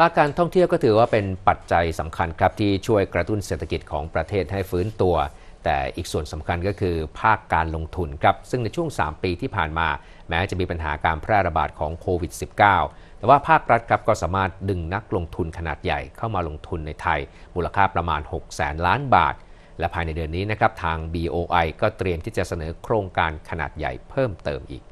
ภาคการท่องเที่ยวก็ถือว่าเป็นปัจจัยสำคัญครับ ที่ช่วยกระตุ้นเศรษฐกิจของประเทศให้ฟื้นตัว แต่อีกส่วนสำคัญก็คือภาคการลงทุนครับ ซึ่งในช่วง 3 ปีที่ผ่านมาแม้จะมีปัญหาการแพร่ระบาดของโควิด -19 แต่ว่าภาครัฐครับก็สามารถดึงนักลงทุนขนาดใหญ่เข้ามาลงทุนในไทย มูลค่าประมาณ6 0แสนล้านบาท และภายในเดือนนี้นะครับทาง BOI ก็เตรียมที่จะเสนอโครงการขนาดใหญ่เพิ่มเติมอีก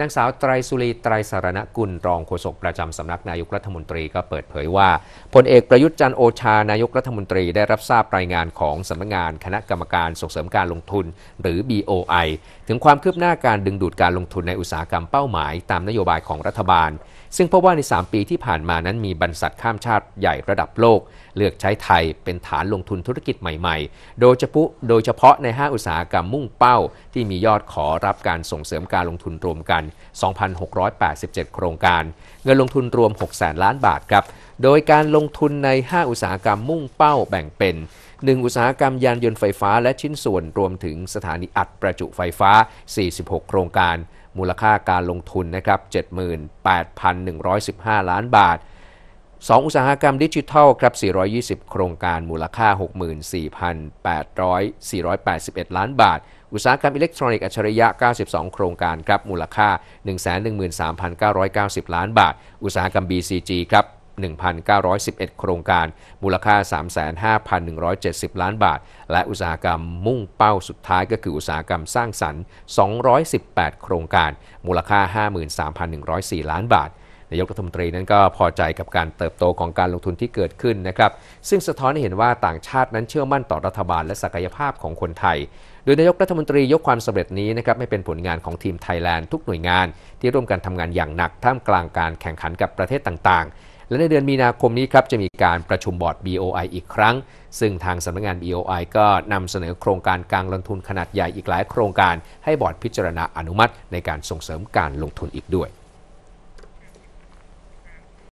นางสาวไตรสุรีไตรสารณกุล รองโฆษกประจำสำนักนายกรัฐมนตรีก็เปิดเผยว่าพลเอกประยุทธ์จันโอชานายกรัฐมนตรีได้รับทราบรายงานของสำนักงานคณะกรรมการส่งเสริมการลงทุน หรือ BOI ถึงความคืบหน้าการดึงดูดการลงทุนในอุตสาหกรรมเป้าหมายตามนโยบายของรัฐบาล ซึ่งพบว่าใน 3 ปีที่ผ่านมานั้นมีบรรษัทข้ามชาติใหญ่ระดับโลก เลือกใช้ไทยเป็นฐานลงทุนธุรกิจใหม่ ๆ โดยเฉพาะโดยเฉพาะใน 5 อุตสาหกรรมมุ่งเป้า ที่มียอดขอรับการส่งเสริมการลงทุนรวมกัน2,687 โครงการ เงินลงทุนรวม 6 0 0นล้านบาทครับ โดยการลงทุนใน 5 อุตสาหกรรมมุ่งเป้าแบ่งเป็น 1 อุตสาหกรรมยานยนต์ไฟฟ้าและชิ้นส่วนรวมถึงสถานีอัดประจุไฟฟ้า 46 โครงการ มูลค่าการลงทุนนะครับ 78,115 ล้านบาท 2 อุตสาหกรรมดิจิทัลครับ 420 โครงการ มูลค่า 64,800 481 ล้านบาทอุตสาหกรรมอิเล็กทรอนิกส์อัจฉริยะ 92 โครงการครับมูลค่า 113,990 ล้านบาท อุตสาหกรรม BCG ครับ 1,911 โครงการ มูลค่า 35,170 ล้านบาท และอุตสาหกรรมมุ่งเป้าสุดท้ายก็คืออุตสาหกรรมสร้างสรรค์ 218 โครงการ มูลค่า 53,104 ล้านบาทนายกรัฐมนตรีนั้นก็พอใจกับการเติบโตของการลงทุนที่เกิดขึ้นนะครับซึ่งสะท้อนให้เห็นว่าต่างชาตินั้นเชื่อมั่นต่อรัฐบาลและศักยภาพของคนไทยโดยนายกรัฐมนตรียกความสำเร็จนี้นะครับให้เป็นผลงานของทีมไทยแลนด์ทุกหน่วยงาน ที่ร่วมกันทำงานอย่างหนักท่ามกลางการแข่งขันกับประเทศต่าง ๆ และในเดือนมีนาคมนี้ครับจะมีการประชุมบอร์ด BOI อีกครั้ง ซึ่งทางสำนักงาน BOI ก็นำเสนอโครงการการลงทุนขนาดใหญ่อีกหลายโครงการให้บอร์ดพิจารณาอนุมัติในการส่งเสริมการลงทุนอีกด้วย